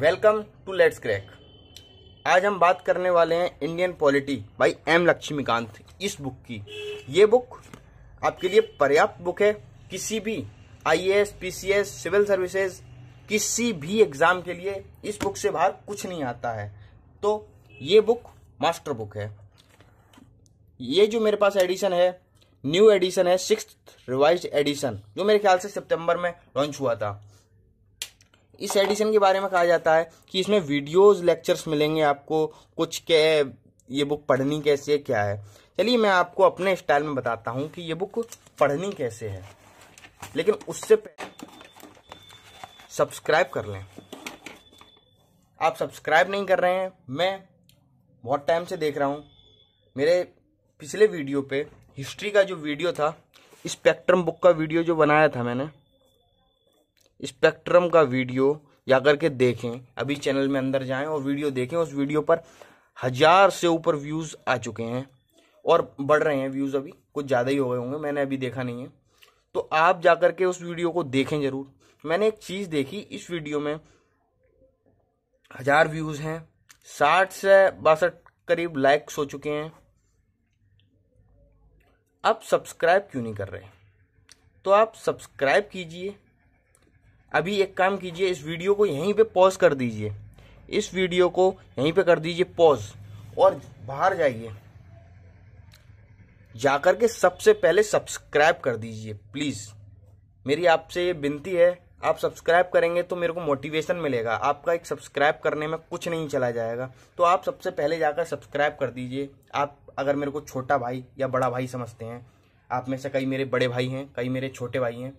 welcome to let's crack आज हम बात करने वाले हैं Indian polity by M Laxmikanth इस बुक की ये बुक आपके लिए पर्याप्त बुक है किसी भी आईएएस पीसीएस सिविल सर्विसेज किसी भी एग्ज़ाम के लिए इस बुक से बाहर कुछ नहीं आता है तो ये बुक मास्टर बुक है ये जो मेरे पास एडिशन है न्यू एडिशन है सिक्स रिवाइज एडिशन जो मेरे ख्याल से सितंबर में लॉन्च हुआ था इस एडिशन के बारे में कहा जाता है कि इसमें वीडियोस लेक्चर्स मिलेंगे आपको कुछ के ये बुक पढ़नी कैसे है क्या है चलिए मैं आपको अपने स्टाइल में बताता हूँ कि ये बुक पढ़नी कैसे है लेकिन उससे पहले सब्सक्राइब कर लें आप सब्सक्राइब नहीं कर रहे हैं मैं बहुत टाइम से देख रहा हूँ मेरे पिछले वीडियो पे हिस्ट्री का जो वीडियो था स्पेक्ट्रम बुक का वीडियो जो बनाया था मैंने स्पेक्ट्रम का वीडियो जाकर के देखें अभी चैनल में अंदर जाएं और वीडियो देखें उस वीडियो पर हज़ार से ऊपर व्यूज़ आ चुके हैं और बढ़ रहे हैं व्यूज़ अभी कुछ ज़्यादा ही हो गए होंगे मैंने अभी देखा नहीं है तो आप जाकर के उस वीडियो को देखें ज़रूर मैंने एक चीज़ देखी इस वीडियो में हज़ार व्यूज़ हैं साठ से बासठ करीब लाइक्स हो चुके हैं आप सब्सक्राइब क्यों नहीं कर रहे तो आप सब्सक्राइब कीजिए अभी एक काम कीजिए इस वीडियो को यहीं पे पॉज कर दीजिए इस वीडियो को यहीं पे कर दीजिए पॉज और बाहर जाइए जाकर के सबसे पहले सब्सक्राइब कर दीजिए प्लीज़ मेरी आपसे ये विनती है आप सब्सक्राइब करेंगे तो मेरे को मोटिवेशन मिलेगा आपका एक सब्सक्राइब करने में कुछ नहीं चला जाएगा तो आप सबसे पहले जाकर सब्सक्राइब कर दीजिए आप अगर मेरे को छोटा भाई या बड़ा भाई समझते हैं आप में से कई मेरे बड़े भाई हैं कई मेरे छोटे भाई हैं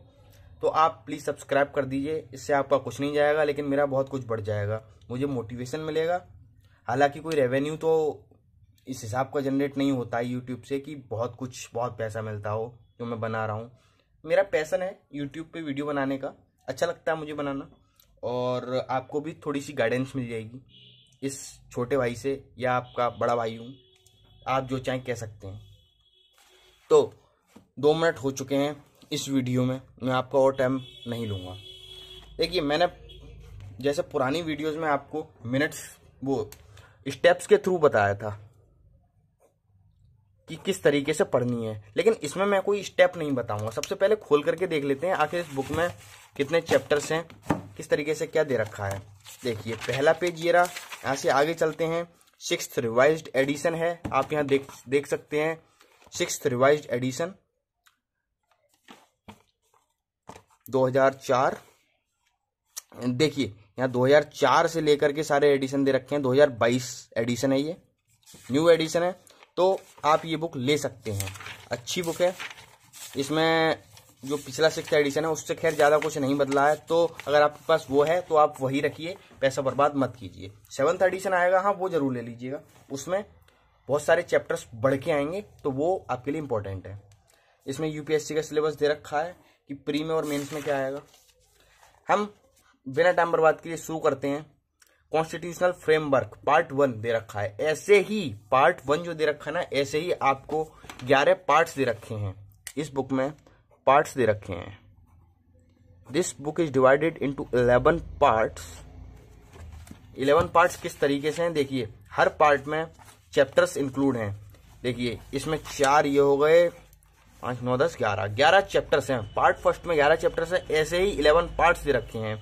तो आप प्लीज़ सब्सक्राइब कर दीजिए इससे आपका कुछ नहीं जाएगा लेकिन मेरा बहुत कुछ बढ़ जाएगा मुझे मोटिवेशन मिलेगा हालांकि कोई रेवेन्यू तो इस हिसाब का जनरेट नहीं होता है यूट्यूब से कि बहुत कुछ बहुत पैसा मिलता हो जो मैं बना रहा हूँ मेरा पैसन है यूट्यूब पर वीडियो बनाने का अच्छा लगता है मुझे बनाना और आपको भी थोड़ी सी गाइडेंस मिल जाएगी इस छोटे भाई से या आपका बड़ा भाई हूँ आप जो चाहें कह सकते हैं तो दो मिनट हो चुके हैं इस वीडियो में मैं आपका और टाइम नहीं लूँगा देखिए मैंने जैसे पुरानी वीडियोस में आपको मिनट्स वो स्टेप्स के थ्रू बताया था कि किस तरीके से पढ़नी है लेकिन इसमें मैं कोई स्टेप नहीं बताऊंगा सबसे पहले खोल करके देख लेते हैं आखिर इस बुक में कितने चैप्टर्स हैं किस तरीके से क्या दे रखा है देखिए पहला पेज ये रहा यहाँ से आगे चलते हैं सिक्स रिवाइज एडिशन है आप यहाँ देख देख सकते हैं सिक्स रिवाइज एडिशन 2004 देखिए यहाँ 2004 से लेकर के सारे एडिशन दे रखे हैं 2022 एडिशन है ये न्यू एडिशन है तो आप ये बुक ले सकते हैं अच्छी बुक है इसमें जो पिछला सिक्स एडिशन है उससे खैर ज़्यादा कुछ नहीं बदला है तो अगर आपके पास वो है तो आप वही रखिए पैसा बर्बाद मत कीजिए सेवन्थ एडिशन आएगा हाँ वो ज़रूर ले लीजिएगा उसमें बहुत सारे चैप्टर्स बढ़ के आएंगे तो वो आपके लिए इम्पोर्टेंट है इसमें यूपीएससी का सिलेबस दे रखा है कि प्री में और मेंस में क्या आएगा हम बिना टाइम बर्बाद के लिए शुरू करते हैं कॉन्स्टिट्यूशनल फ्रेमवर्क पार्ट वन दे रखा है ऐसे ही पार्ट वन जो दे रखा है ना ऐसे ही आपको ग्यारह पार्ट्स दे रखे हैं इस बुक में पार्ट्स दे रखे हैं this book is divided into eleven parts eleven parts किस तरीके से हैं देखिए हर पार्ट में चैप्टर्स इंक्लूड हैं देखिए इसमें चार ये हो गए पांच नौ दस ग्यारह ग्यारह चैप्टर्स हैं पार्ट फर्स्ट में ग्यारह चैप्टर्स हैं ऐसे ही इलेवन पार्ट्स भी रखे हैं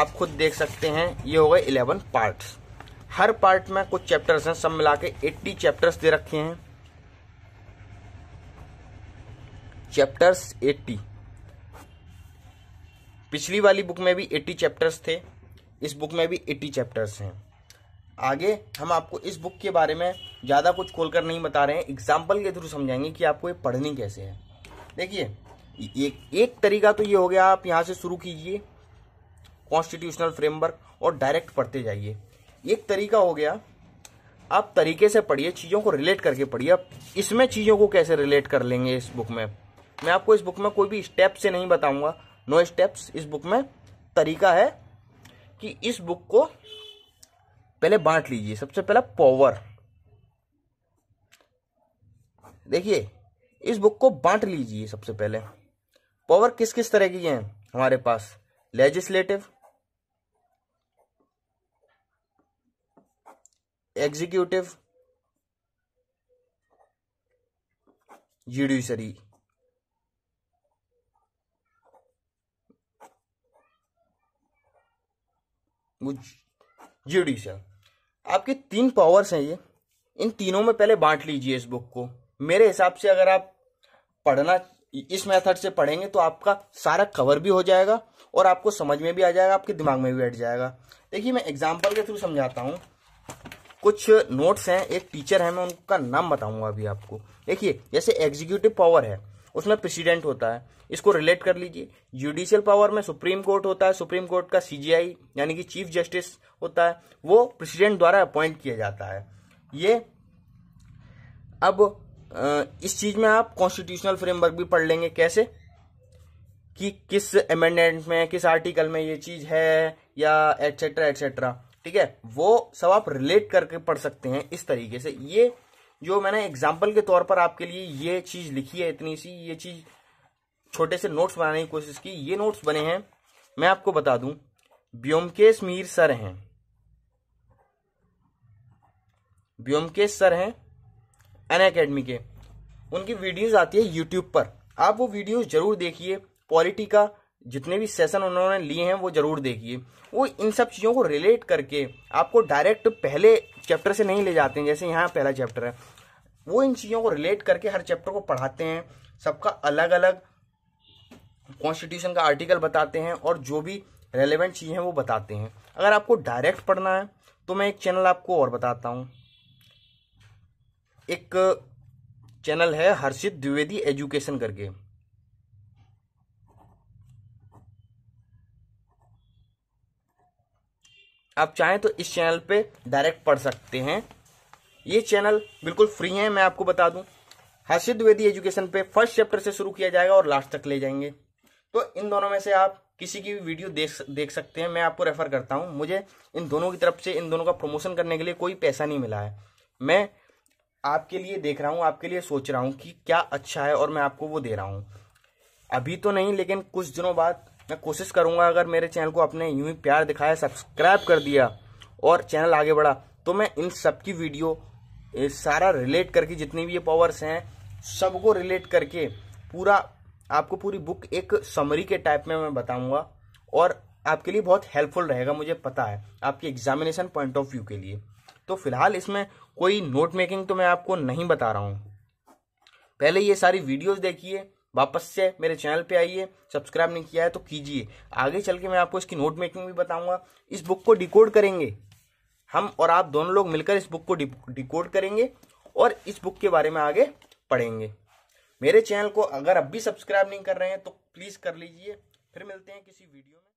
आप खुद देख सकते हैं ये हो गए इलेवन पार्ट्स हर पार्ट में कुछ चैप्टर्स हैं सब मिला के एट्टी चैप्टर्स दे रखे हैं चैप्टर्स एट्टी पिछली वाली बुक में भी एट्टी चैप्टर्स थे इस बुक में भी एट्टी चैप्टर्स हैं आगे हम आपको इस बुक के बारे में ज़्यादा कुछ खोलकर नहीं बता रहे हैं एग्जाम्पल के थ्रू समझाएंगे कि आपको ये पढ़नी कैसे है देखिए एक एक तरीका तो ये हो गया आप यहाँ से शुरू कीजिए कॉन्स्टिट्यूशनल फ्रेमवर्क और डायरेक्ट पढ़ते जाइए एक तरीका हो गया आप तरीके से पढ़िए चीज़ों को रिलेट करके पढ़िए आप इसमें चीज़ों को कैसे रिलेट कर लेंगे इस बुक में मैं आपको इस बुक में कोई भी स्टेप से नहीं बताऊंगा नो स्टेप्स इस बुक में तरीका है कि इस बुक को पहले बांट लीजिए सबसे पहला पॉवर देखिए इस बुक को बांट लीजिए सबसे पहले पावर किस किस तरह की है हमारे पास लेजिस्लेटिव एग्जीक्यूटिव जुडिशरी जुडिशियल आपकी तीन पावर्स हैं ये इन तीनों में पहले बांट लीजिए इस बुक को मेरे हिसाब से अगर आप पढ़ना इस मेथड से पढ़ेंगे तो आपका सारा कवर भी हो जाएगा और आपको समझ में भी आ जाएगा आपके दिमाग में भी बैठ जाएगा देखिए मैं एग्जाम्पल के थ्रू समझाता हूँ कुछ नोट्स हैं एक टीचर है मैं उनका नाम बताऊंगा अभी आपको देखिए जैसे एग्जीक्यूटिव पावर है उसमें प्रेसिडेंट होता है इसको रिलेट कर लीजिए जुडिशियल पावर में सुप्रीम कोर्ट होता है सुप्रीम कोर्ट का सीजीआई यानी कि चीफ जस्टिस होता है वो प्रेसिडेंट द्वारा अपॉइंट किया जाता है ये अब इस चीज़ में आप कॉन्स्टिट्यूशनल फ्रेमवर्क भी पढ़ लेंगे कैसे कि किस अमेंडमेंट में किस आर्टिकल में ये चीज़ है या एटसेट्रा एटसेट्रा ठीक है वो सब आप रिलेट करके पढ़ सकते हैं इस तरीके से ये जो मैंने एग्जाम्पल के तौर पर आपके लिए ये चीज़ लिखी है इतनी सी ये चीज़ छोटे से नोट्स बनाने की कोशिश की ये नोट्स बने हैं मैं आपको बता दूं ब्योमकेश मीर सर हैं ब्योमकेश सर हैं एन अकेडमी के उनकी वीडियोज आती है यूट्यूब पर आप वो वीडियोज जरूर देखिए पॉलिटी का जितने भी सेशन उन्होंने लिए हैं वो जरूर देखिए वो इन सब चीज़ों को रिलेट करके आपको डायरेक्ट पहले चैप्टर से नहीं ले जाते हैं जैसे यहाँ पहला चैप्टर है वो इन चीज़ों को रिलेट करके हर चैप्टर को पढ़ाते हैं सबका अलग अलग कॉन्स्टिट्यूशन का आर्टिकल बताते हैं और जो भी रेलेवेंट चीज़ें हैं वो बताते हैं अगर आपको डायरेक्ट पढ़ना है तो मैं एक चैनल आपको और बताता हूँ एक चैनल है हर्षित द्विवेदी एजुकेशन करके आप चाहें तो इस चैनल पे डायरेक्ट पढ़ सकते हैं ये चैनल बिल्कुल फ्री है मैं आपको बता दूं हर्षित द्विवेदी एजुकेशन पे फर्स्ट चैप्टर से शुरू किया जाएगा और लास्ट तक ले जाएंगे तो इन दोनों में से आप किसी की भी वीडियो देख देख सकते हैं मैं आपको रेफर करता हूं मुझे इन दोनों की तरफ से इन दोनों का प्रमोशन करने के लिए कोई पैसा नहीं मिला है मैं आपके लिए देख रहा हूँ आपके लिए सोच रहा हूँ कि क्या अच्छा है और मैं आपको वो दे रहा हूँ अभी तो नहीं लेकिन कुछ दिनों बाद मैं कोशिश करूँगा अगर मेरे चैनल को आपने यूं ही प्यार दिखाया सब्सक्राइब कर दिया और चैनल आगे बढ़ा तो मैं इन सब की वीडियो सारा रिलेट करके जितनी भी ये पावर्स हैं सबको रिलेट करके पूरा आपको पूरी बुक एक समरी के टाइप में मैं बताऊंगा और आपके लिए बहुत हेल्पफुल रहेगा मुझे पता है आपके एग्जामिनेशन पॉइंट ऑफ व्यू के लिए तो फिलहाल इसमें कोई नोट मेकिंग तो मैं आपको नहीं बता रहा हूं पहले ये सारी वीडियोस देखिए वापस से मेरे चैनल पे आइए सब्सक्राइब नहीं किया है तो कीजिए आगे चल के मैं आपको इसकी नोट मेकिंग भी बताऊंगा इस बुक को डिकोड करेंगे हम और आप दोनों लोग मिलकर इस बुक को डिकोड करेंगे और इस बुक के बारे में आगे पढ़ेंगे मेरे चैनल को अगर अब भी सब्सक्राइब नहीं कर रहे हैं तो प्लीज़ कर लीजिए फिर मिलते हैं किसी वीडियो में